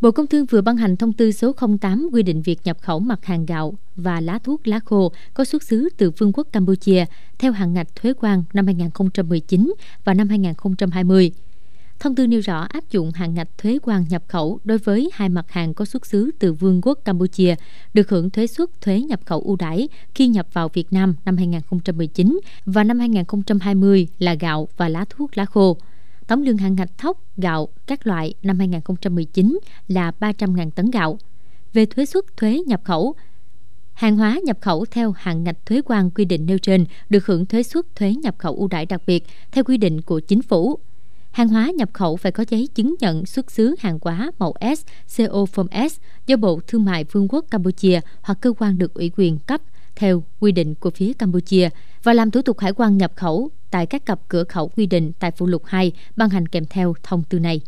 Bộ Công Thương vừa ban hành thông tư số 08 quy định việc nhập khẩu mặt hàng gạo và lá thuốc lá khô có xuất xứ từ Vương quốc Campuchia theo hạn ngạch thuế quan năm 2019 và năm 2020. Thông tư nêu rõ áp dụng hạn ngạch thuế quan nhập khẩu đối với hai mặt hàng có xuất xứ từ Vương quốc Campuchia được hưởng thuế suất thuế nhập khẩu ưu đãi khi nhập vào Việt Nam năm 2019 và năm 2020 là gạo và lá thuốc lá khô. Tổng lượng hàng ngạch thóc, gạo các loại năm 2019 là 300.000 tấn gạo. Về thuế xuất thuế nhập khẩu, hàng hóa nhập khẩu theo hạn ngạch thuế quan quy định nêu trên được hưởng thuế xuất thuế nhập khẩu ưu đãi đặc biệt theo quy định của chính phủ. Hàng hóa nhập khẩu phải có giấy chứng nhận xuất xứ hàng hóa mẫu S, CO form S do Bộ Thương mại Vương quốc Campuchia hoặc cơ quan được ủy quyền cấp theo quy định của phía Campuchia và làm thủ tục hải quan nhập khẩu tại các cặp cửa khẩu quy định tại phụ lục 2 ban hành kèm theo thông tư này.